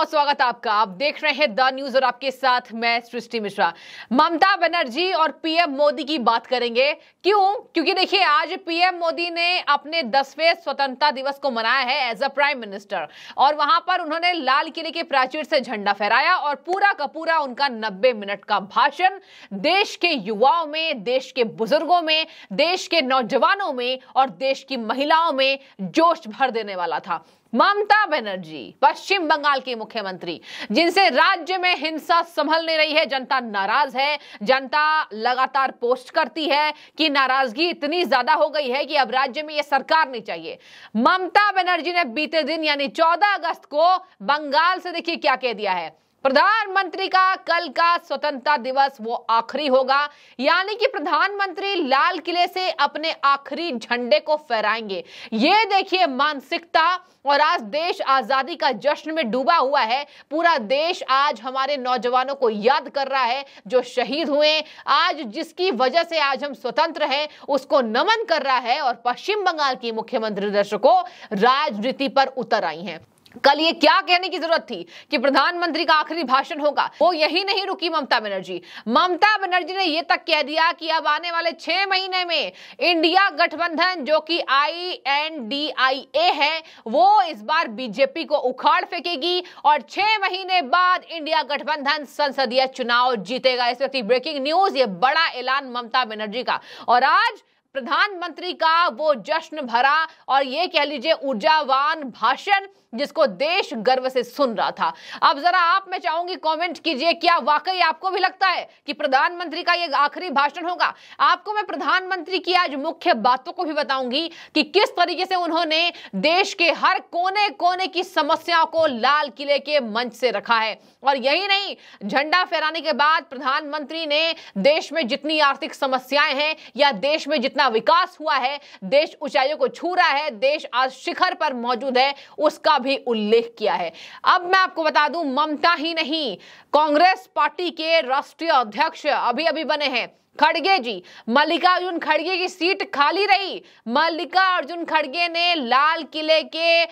बहुत स्वागत आपका आप देख रहे हैं द न्यूज और आपके साथ मैं सृष्टि मिश्रा ममता बनर्जी और पीएम मोदी की बात करेंगे क्यों क्योंकि देखिए आज पीएम मोदी ने अपने दसवें स्वतंत्रता दिवस को मनाया है एज अ प्राइम मिनिस्टर और वहां पर उन्होंने लाल किले के प्राचीर से झंडा फहराया और पूरा का पूरा उनका नब्बे मिनट का भाषण देश के युवाओं में देश के बुजुर्गों में देश के नौजवानों में और देश की महिलाओं में जोश भर देने वाला था ममता बनर्जी पश्चिम बंगाल की मुख्यमंत्री जिनसे राज्य में हिंसा संभल नहीं रही है जनता नाराज है जनता लगातार पोस्ट करती है कि नाराजगी इतनी ज्यादा हो गई है कि अब राज्य में यह सरकार नहीं चाहिए ममता बनर्जी ने बीते दिन यानी 14 अगस्त को बंगाल से देखिए क्या कह दिया है प्रधानमंत्री का कल का स्वतंत्रता दिवस वो आखिरी होगा यानी कि प्रधानमंत्री लाल किले से अपने आखिरी झंडे को फहराएंगे ये देखिए मानसिकता और आज देश आजादी का जश्न में डूबा हुआ है पूरा देश आज हमारे नौजवानों को याद कर रहा है जो शहीद हुए आज जिसकी वजह से आज हम स्वतंत्र हैं उसको नमन कर रहा है और पश्चिम बंगाल की मुख्यमंत्री दर्शकों राजनीति पर उतर आई है कल ये क्या कहने की जरूरत थी कि प्रधानमंत्री का आखिरी भाषण होगा वो यही नहीं रुकी ममता बनर्जी ममता बनर्जी ने ये तक कह दिया कि अब आने वाले छह महीने में इंडिया गठबंधन जो कि आई एन डी आई ए है वो इस बार बीजेपी को उखाड़ फेंकेगी और छह महीने बाद इंडिया गठबंधन संसदीय चुनाव जीतेगा इस वक्त ब्रेकिंग न्यूज ये बड़ा ऐलान ममता बनर्जी का और आज प्रधानमंत्री का वो जश्न भरा और ये कह लीजिए ऊर्जावान भाषण जिसको देश गर्व से सुन रहा था अब जरा आप मैं चाहूंगी कमेंट कीजिए क्या वाकई आपको भी लगता है कि प्रधानमंत्री का ये आखिरी भाषण होगा आपको मैं प्रधानमंत्री की आज मुख्य बातों को भी बताऊंगी कि किस तरीके से उन्होंने देश के हर कोने कोने की समस्याओं को लाल किले के मंच से रखा है और यही नहीं झंडा फहराने के बाद प्रधानमंत्री ने देश में जितनी आर्थिक समस्याएं हैं या देश में जितना कितना विकास हुआ है देश ऊंचाइयों को छू रहा है देश आज शिखर पर मौजूद है उसका भी उल्लेख किया है अब मैं आपको बता दूं ममता ही नहीं कांग्रेस पार्टी के राष्ट्रीय अध्यक्ष अभी अभी बने हैं खड़गे जी मल्लिकार्जुन खड़गे की सीट खाली रही मल्लिकार्जुन खड़गे ने लाल किले के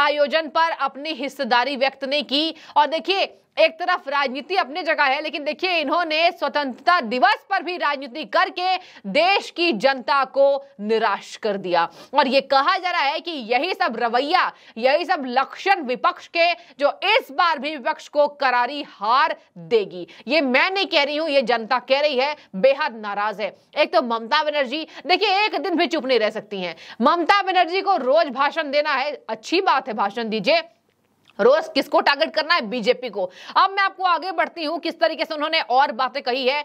आयोजन पर अपनी हिस्सेदारी व्यक्त नहीं की और देखिए एक तरफ राजनीति अपने जगह है लेकिन देखिए इन्होंने स्वतंत्रता दिवस पर भी राजनीति करके देश की जनता को निराश कर दिया और ये कहा जा रहा है कि यही सब रवैया यही सब लक्षण विपक्ष के जो इस बार भी विपक्ष को करारी हार देगी ये मैं नहीं कह रही हूं ये जनता कह रही है बेहद नाराज है एक तो ममता बनर्जी देखिए एक दिन भी चुप नहीं रह सकती है ममता बनर्जी को रोज भाषण देना है अच्छी बात है भाषण दीजिए रोज किसको टारगेट करना है बीजेपी को अब मैं आपको आगे बढ़ती हूँ किस तरीके से उन्होंने और बातें कही है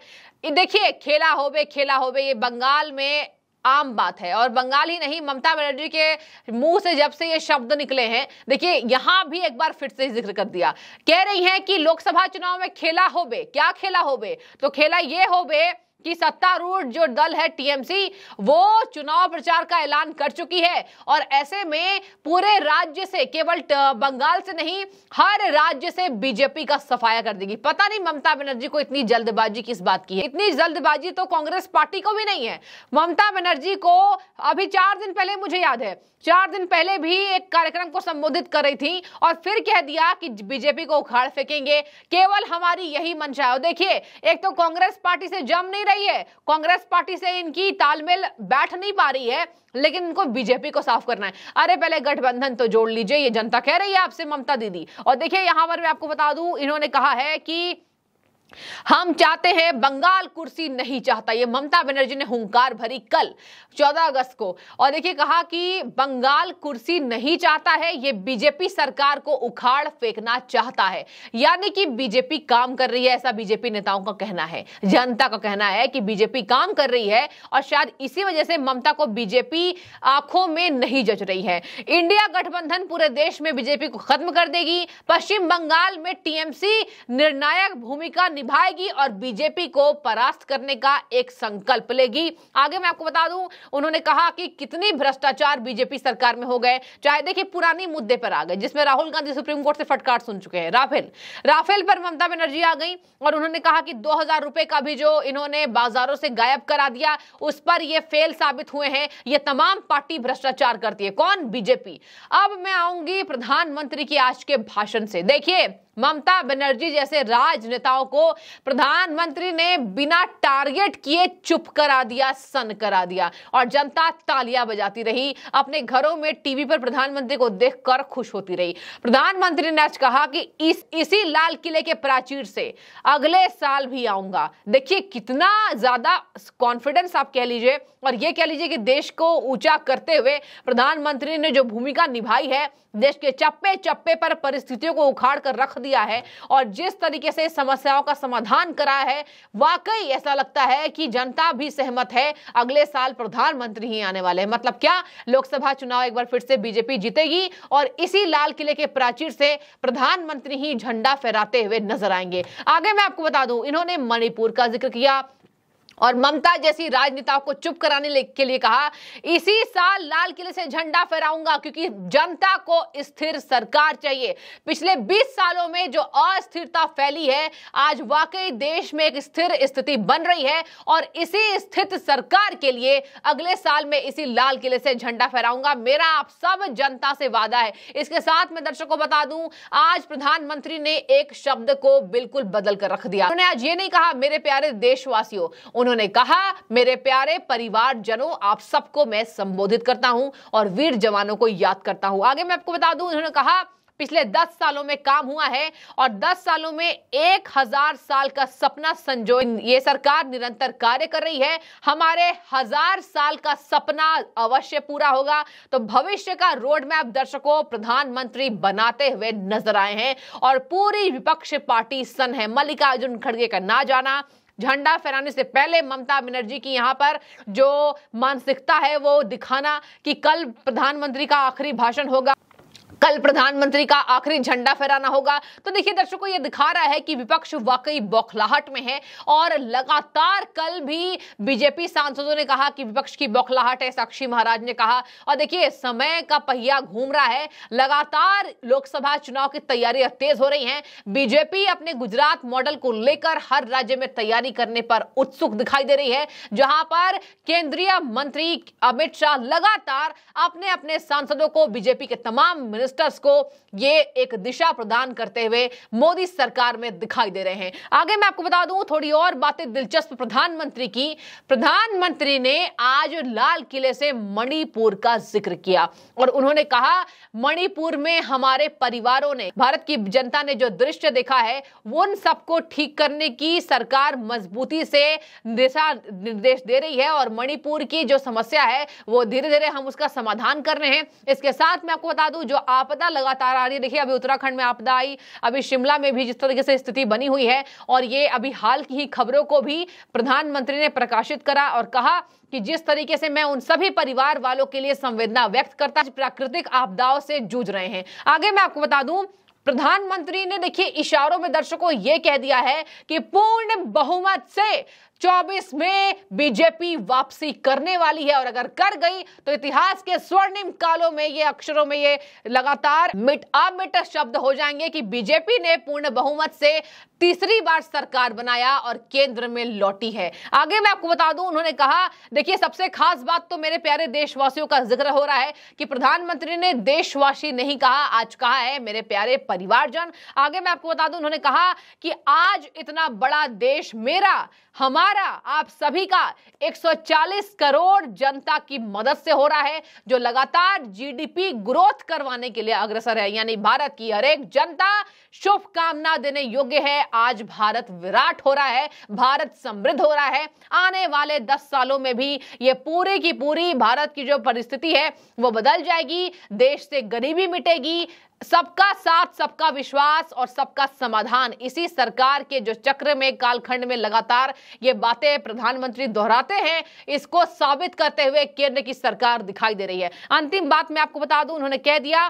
देखिए खेला होबे खेला होबे ये बंगाल में आम बात है और बंगाल ही नहीं ममता बनर्जी के मुंह से जब से ये शब्द निकले हैं देखिए यहां भी एक बार फिर से जिक्र कर दिया कह रही हैं कि लोकसभा चुनाव में खेला होबे क्या खेला होबे तो खेला ये होबे कि सत्तारूढ़ जो दल है टीएमसी वो चुनाव प्रचार का ऐलान कर चुकी है और ऐसे में पूरे राज्य से केवल बंगाल से नहीं हर राज्य से बीजेपी का सफाया कर देगी पता नहीं ममता बनर्जी को इतनी जल्दबाजी किस बात की है इतनी जल्दबाजी तो कांग्रेस पार्टी को भी नहीं है ममता बनर्जी को अभी चार दिन पहले मुझे याद है चार दिन पहले भी एक कार्यक्रम को संबोधित कर रही थी और फिर कह दिया कि बीजेपी को उखाड़ फेंकेंगे केवल हमारी यही मंशा है देखिए एक तो कांग्रेस पार्टी से जम नहीं रही है कांग्रेस पार्टी से इनकी तालमेल बैठ नहीं पा रही है लेकिन इनको बीजेपी को साफ करना है अरे पहले गठबंधन तो जोड़ लीजिए ये जनता कह रही है आपसे ममता दीदी और देखिए यहां पर मैं आपको बता दूं इन्होंने कहा है कि हम चाहते हैं बंगाल कुर्सी नहीं चाहता ये ममता बनर्जी ने हुंकार भरी कल 14 अगस्त को और देखिए कहा कि बंगाल कुर्सी नहीं चाहता है ये बीजेपी सरकार को उखाड़ फेंकना चाहता है यानी कि बीजेपी काम कर रही है ऐसा बीजेपी नेताओं का कहना है जनता का कहना है कि बीजेपी काम कर रही है और शायद इसी वजह से ममता को बीजेपी आंखों में नहीं जच रही है इंडिया गठबंधन पूरे देश में बीजेपी को खत्म कर देगी पश्चिम बंगाल में टीएमसी निर्णायक भूमिका निभाएगी और बीजेपी को परास्त करने का एक संकल्प लेगी आगे मैं आपको बता दूं उन्होंने कहा कि कितनी भ्रष्टाचार बीजेपी सरकार में हो गए चाहे देखिए पुरानी मुद्दे पर आ गए जिसमें राहुल गांधी सुप्रीम कोर्ट से फटकार सुन चुके हैं राफेल राफेल पर ममता बनर्जी आ गई और उन्होंने कहा कि दो रुपए का भी जो इन्होंने बाजारों से गायब करा दिया उस पर यह फेल साबित हुए हैं यह तमाम पार्टी भ्रष्टाचार करती है कौन बीजेपी अब मैं आऊंगी प्रधानमंत्री की आज के भाषण से देखिए ममता बनर्जी जैसे राजनेताओं को प्रधानमंत्री ने बिना टारगेट किए चुप करा दिया सन करा दिया और जनता तालियां बजाती रही अपने घरों में टीवी पर प्रधानमंत्री को देखकर खुश होती रही प्रधानमंत्री ने आज कहा कि इस इसी लाल किले के प्राचीर से अगले साल भी आऊंगा देखिए कितना ज्यादा कॉन्फिडेंस आप कह लीजिए और यह कह लीजिए कि देश को ऊंचा करते हुए प्रधानमंत्री ने जो भूमिका निभाई है देश के चप्पे चप्पे पर परिस्थितियों को उखाड़ कर रख दिया है और जिस तरीके से समस्याओं का समाधान करा है वाकई ऐसा लगता है कि जनता भी सहमत है अगले साल प्रधानमंत्री ही आने वाले हैं मतलब क्या लोकसभा चुनाव एक बार फिर से बीजेपी जीतेगी और इसी लाल किले के प्राचीर से प्रधानमंत्री ही झंडा फहराते हुए नजर आएंगे आगे मैं आपको बता दूं इन्होंने मणिपुर का जिक्र किया और ममता जैसी राजनेताओं को चुप कराने के लिए कहा इसी साल लाल किले से झंडा फहराऊंगा क्योंकि जनता को स्थिर सरकार चाहिए पिछले 20 सालों में जो अस्थिरता फैली है आज वाकई देश में एक स्थिर स्थिति बन रही है और इसी स्थित सरकार के लिए अगले साल में इसी लाल किले से झंडा फहराऊंगा मेरा आप सब जनता से वादा है इसके साथ मैं दर्शकों बता दूं आज प्रधानमंत्री ने एक शब्द को बिल्कुल बदल कर रख दिया उन्होंने आज ये नहीं कहा मेरे प्यारे देशवासियों उन्होंने कहा मेरे प्यारे परिवारजनों आप सबको मैं संबोधित करता हूं और वीर जवानों को याद करता हूं आगे मैं आपको बता दूं उन्होंने कहा पिछले 10 सालों में काम हुआ है और 10 सालों में एक हजार साल का सपना संजोए ये सरकार निरंतर कार्य कर रही है हमारे हजार साल का सपना अवश्य पूरा होगा तो भविष्य का रोड मैप दर्शकों प्रधानमंत्री बनाते हुए नजर आए हैं और पूरी विपक्ष पार्टी सन है मल्लिकार्जुन खड़गे का ना जाना झंडा फहराने से पहले ममता बनर्जी की यहाँ पर जो मानसिकता है वो दिखाना कि कल प्रधानमंत्री का आखिरी भाषण होगा कल प्रधानमंत्री का आखिरी झंडा फहराना होगा तो देखिए दर्शकों ये दिखा रहा है कि विपक्ष वाकई बौखलाहट में है और लगातार कल भी बीजेपी सांसदों ने कहा कि विपक्ष की बौखलाहट है साक्षी महाराज ने कहा और देखिए समय का पहिया घूम रहा है लगातार लोकसभा चुनाव की तैयारियां तेज हो रही है बीजेपी अपने गुजरात मॉडल को लेकर हर राज्य में तैयारी करने पर उत्सुक दिखाई दे रही है जहां पर केंद्रीय मंत्री अमित शाह लगातार अपने अपने सांसदों को बीजेपी के तमाम मिनिस्टर सिस्टर्स को ये एक दिशा प्रदान करते हुए मोदी सरकार में दिखाई दे रहे हैं आगे मैं आपको बता दूं थोड़ी और बातें दिलचस्प प्रधानमंत्री की प्रधानमंत्री ने आज लाल किले से मणिपुर का जिक्र किया और उन्होंने कहा मणिपुर में हमारे परिवारों ने भारत की जनता ने जो दृश्य देखा है उन सबको ठीक करने की सरकार मजबूती से दिशा निर्देश दे रही है और मणिपुर की जो समस्या है वो धीरे धीरे हम उसका समाधान कर रहे हैं इसके साथ मैं आपको बता दूं जो आप आपदा लगातार आ रही है देखिए अभी उत्तराखंड में आपदा आई अभी शिमला में भी जिस तरीके से स्थिति बनी हुई है और ये अभी हाल की ही खबरों को भी प्रधानमंत्री ने प्रकाशित करा और कहा कि जिस तरीके से मैं उन सभी परिवार वालों के लिए संवेदना व्यक्त करता प्राकृतिक आपदाओं से जूझ रहे हैं आगे मैं आपको बता दूं प्रधानमंत्री ने देखिए इशारों में दर्शकों यह कह दिया है कि पूर्ण बहुमत से 2024 में बीजेपी वापसी करने वाली है और अगर कर गई तो इतिहास के स्वर्णिम कालों में ये अक्षरों में ये लगातार मिट अमिट शब्द हो जाएंगे कि बीजेपी ने पूर्ण बहुमत से तीसरी बार सरकार बनाया और केंद्र में लौटी है आगे मैं आपको बता दूं उन्होंने कहा देखिए सबसे खास बात तो मेरे प्यारे देशवासियों का जिक्र हो रहा है कि प्रधानमंत्री ने देशवासी नहीं कहा आज कहा है मेरे प्यारे परिवारजन आगे मैं आपको बता दूं उन्होंने कहा कि आज इतना बड़ा देश मेरा हमारा दोबारा आप सभी का 140 करोड़ जनता की मदद से हो रहा है जो लगातार जीडीपी ग्रोथ करवाने के लिए अग्रसर है यानी भारत की हर एक जनता शुभकामना देने योग्य है आज भारत विराट हो रहा है भारत समृद्ध हो रहा है आने वाले 10 सालों में भी ये पूरी की पूरी भारत की जो परिस्थिति है वो बदल जाएगी देश से गरीबी मिटेगी सबका साथ सबका विश्वास और सबका समाधान इसी सरकार के जो चक्र में कालखंड में लगातार ये बातें प्रधानमंत्री दोहराते हैं इसको साबित करते हुए केंद्र की सरकार दिखाई दे रही है अंतिम बात मैं आपको बता दूं उन्होंने कह दिया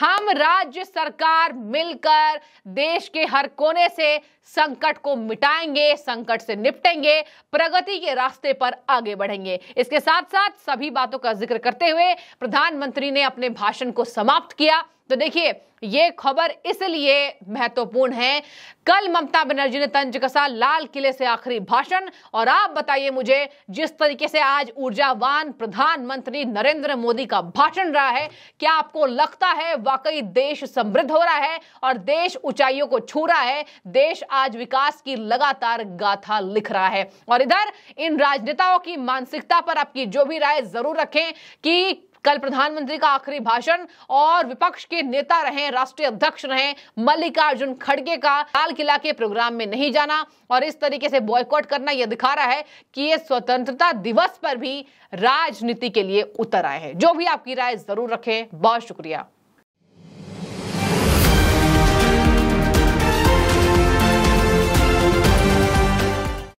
हम राज्य सरकार मिलकर देश के हर कोने से संकट को मिटाएंगे संकट से निपटेंगे प्रगति के रास्ते पर आगे बढ़ेंगे इसके साथ साथ सभी बातों का जिक्र करते हुए प्रधानमंत्री ने अपने भाषण को समाप्त किया तो देखिए ये खबर इसलिए महत्वपूर्ण है कल ममता बनर्जी ने तंज कसा लाल किले से आखिरी भाषण और आप बताइए मुझे जिस तरीके से आज ऊर्जावान प्रधानमंत्री नरेंद्र मोदी का भाषण रहा है क्या आपको लगता है वाकई देश समृद्ध हो रहा है और देश ऊंचाइयों को छू रहा है देश आज विकास की लगातार गाथा लिख रहा है और इधर इन राजनेताओं की मानसिकता पर आपकी जो भी राय जरूर रखें कि कल प्रधानमंत्री का आखिरी भाषण और विपक्ष के नेता रहे राष्ट्रीय अध्यक्ष रहे मल्लिकार्जुन खड़गे का लाल किला के प्रोग्राम में नहीं जाना और इस तरीके से बॉयकॉट करना यह दिखा रहा है कि ये स्वतंत्रता दिवस पर भी राजनीति के लिए उतर आए हैं जो भी आपकी राय जरूर रखें बहुत शुक्रिया